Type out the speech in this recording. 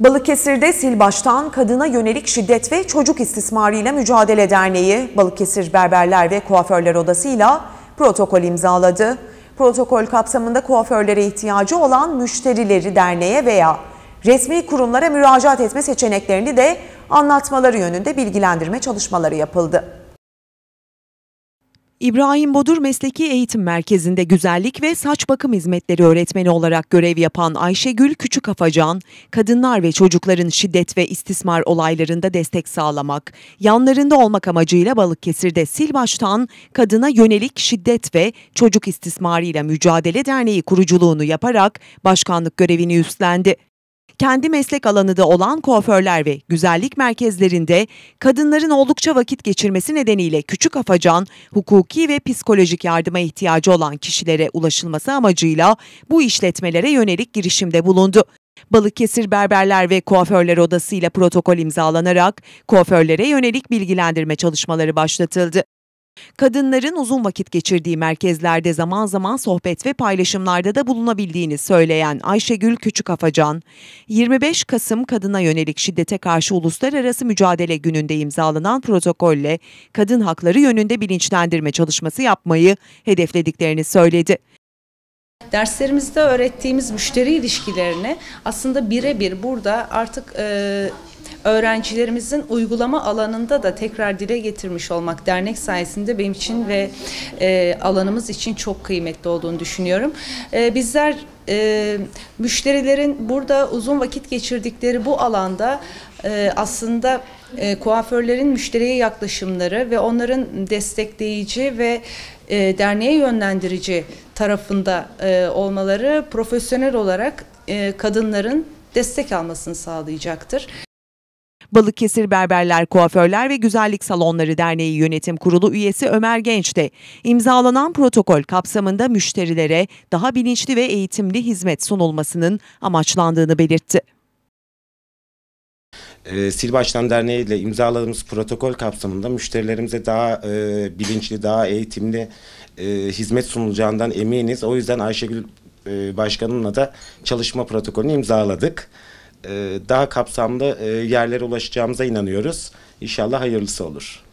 Balıkesir'de Silbaş'tan Kadına Yönelik Şiddet ve Çocuk ile Mücadele Derneği, Balıkesir Berberler ve Kuaförler Odası ile protokol imzaladı. Protokol kapsamında kuaförlere ihtiyacı olan müşterileri derneğe veya resmi kurumlara müracaat etme seçeneklerini de anlatmaları yönünde bilgilendirme çalışmaları yapıldı. İbrahim Bodur Mesleki Eğitim Merkezi'nde güzellik ve saç bakım hizmetleri öğretmeni olarak görev yapan Ayşegül Küçükafacan, kadınlar ve çocukların şiddet ve istismar olaylarında destek sağlamak, yanlarında olmak amacıyla Balıkesir'de Silbaş'tan Kadına Yönelik Şiddet ve Çocuk İstismarıyla Mücadele Derneği kuruculuğunu yaparak başkanlık görevini üstlendi kendi meslek alanı da olan kuaförler ve güzellik merkezlerinde kadınların oldukça vakit geçirmesi nedeniyle küçük afacan, hukuki ve psikolojik yardıma ihtiyacı olan kişilere ulaşılması amacıyla bu işletmelere yönelik girişimde bulundu. Balıkesir Berberler ve Kuaförler Odası ile protokol imzalanarak kuaförlere yönelik bilgilendirme çalışmaları başlatıldı. Kadınların uzun vakit geçirdiği merkezlerde zaman zaman sohbet ve paylaşımlarda da bulunabildiğini söyleyen Ayşegül Küçükafacan, 25 Kasım Kadına Yönelik Şiddete Karşı Uluslararası Mücadele Günü'nde imzalanan protokolle kadın hakları yönünde bilinçlendirme çalışması yapmayı hedeflediklerini söyledi. Derslerimizde öğrettiğimiz müşteri ilişkilerini aslında birebir burada artık e, öğrencilerimizin uygulama alanında da tekrar dile getirmiş olmak dernek sayesinde benim için ve e, alanımız için çok kıymetli olduğunu düşünüyorum. E, bizler e, müşterilerin burada uzun vakit geçirdikleri bu alanda e, aslında e, kuaförlerin müşteriye yaklaşımları ve onların destekleyici ve e, derneğe yönlendirici tarafında e, olmaları profesyonel olarak e, kadınların destek almasını sağlayacaktır. Balıkesir Berberler Kuaförler ve Güzellik Salonları Derneği Yönetim Kurulu üyesi Ömer Genç de imzalanan protokol kapsamında müşterilere daha bilinçli ve eğitimli hizmet sunulmasının amaçlandığını belirtti. E, ee, Sil Baştan Derneği ile imzaladığımız protokol kapsamında müşterilerimize daha e, bilinçli, daha eğitimli e, hizmet sunulacağından eminiz. O yüzden Ayşegül e, Başkanım'la da çalışma protokolünü imzaladık. E, daha kapsamlı e, yerlere ulaşacağımıza inanıyoruz. İnşallah hayırlısı olur.